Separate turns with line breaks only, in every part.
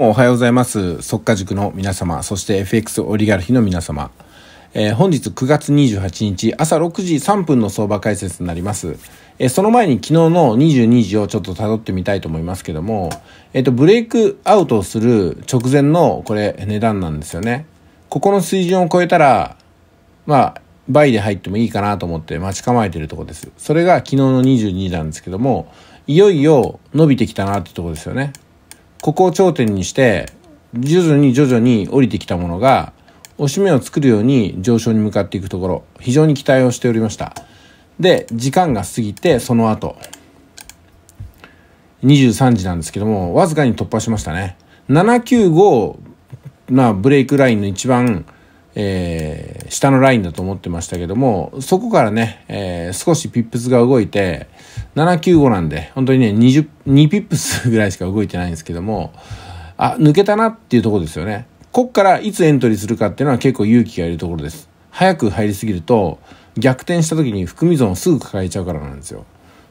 おはようございます。速化塾の皆様、そして FX オリガルヒの皆様。えー、本日9月28日朝6時3分の相場解説になります。えー、その前に昨日の22時をちょっと辿ってみたいと思いますけども、えっ、ー、と、ブレイクアウトをする直前のこれ値段なんですよね。ここの水準を超えたら、まあ、倍で入ってもいいかなと思って待ち構えてるとこです。それが昨日の22なんですけども、いよいよ伸びてきたなってとこですよね。ここを頂点にして徐々に徐々に降りてきたものが押し目を作るように上昇に向かっていくところ非常に期待をしておりましたで時間が過ぎてその後23時なんですけどもわずかに突破しましたね795まあブレイクラインの一番えー、下のラインだと思ってましたけども、そこからね、えー、少しピップスが動いて、795なんで、本当にね、20、2ピップスぐらいしか動いてないんですけども、あ、抜けたなっていうとこですよね。こっからいつエントリーするかっていうのは結構勇気がいるところです。早く入りすぎると、逆転した時に含み損をすぐ抱えちゃうからなんですよ。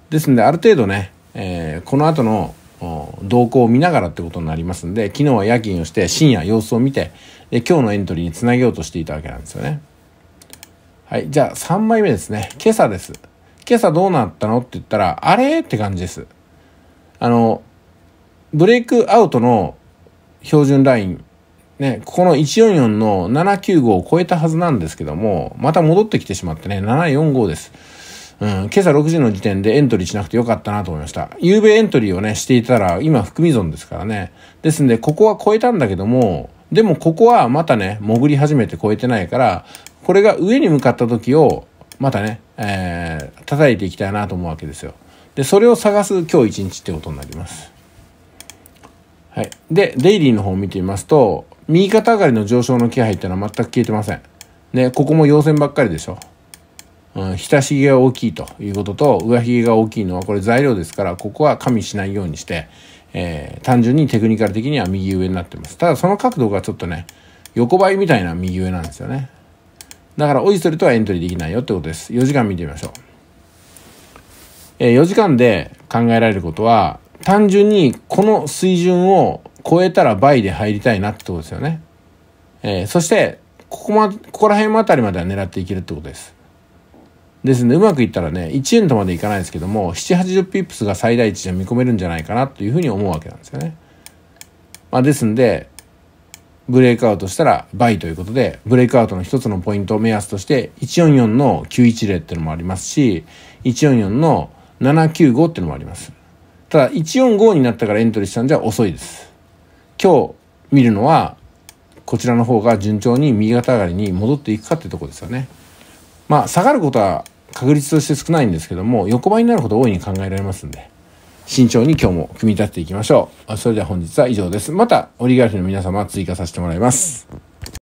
ですんで、ある程度ね、えー、この後の動向を見ながらってことになりますんで昨日は夜勤をして深夜様子を見てで今日のエントリーにつなげようとしていたわけなんですよねはいじゃあ3枚目ですね今朝です今朝どうなったのって言ったらあれって感じですあのブレイクアウトの標準ラインね、ここの144の795を超えたはずなんですけども、また戻ってきてしまってね、745です。うん、今朝6時の時点でエントリーしなくてよかったなと思いました。夕べエントリーをね、していたら、今含み損ですからね。ですんで、ここは超えたんだけども、でもここはまたね、潜り始めて超えてないから、これが上に向かった時を、またね、えー、叩いていきたいなと思うわけですよ。で、それを探す今日一日ってことになります。はい。で、デイリーの方を見てみますと、右肩上がりの上昇の気配っていうのは全く消えてません。ね、ここも陽線ばっかりでしょ。うん、下髭が大きいということと上髭が大きいのはこれ材料ですからここは加味しないようにして、えー、単純にテクニカル的には右上になってますただその角度がちょっとね横ばいみたいな右上なんですよねだからオイストルとはエントリーできないよってことです4時間見てみましょう、えー、4時間で考えられることは単純にこの水準を超えたら倍で入りたいなってことですよね、えー、そしてここ,、ま、ここら辺あたりまでは狙っていけるってことですですで、うまくいったらね、1円とまでいかないですけども、7、80ピップスが最大値じゃ見込めるんじゃないかなというふうに思うわけなんですよね。まあ、ですんで、ブレイクアウトしたら倍ということで、ブレイクアウトの一つのポイントを目安として、144の910っていうのもありますし、144の795っていうのもあります。ただ、145になったからエントリーしたんじゃ遅いです。今日見るのは、こちらの方が順調に右肩上がりに戻っていくかってとこですよね。まあ下がることは確率として少ないんですけども横ばいになること大いに考えられますんで慎重に今日も組み立てていきましょうそれでは本日は以上ですまたオリガルの皆様追加させてもらいます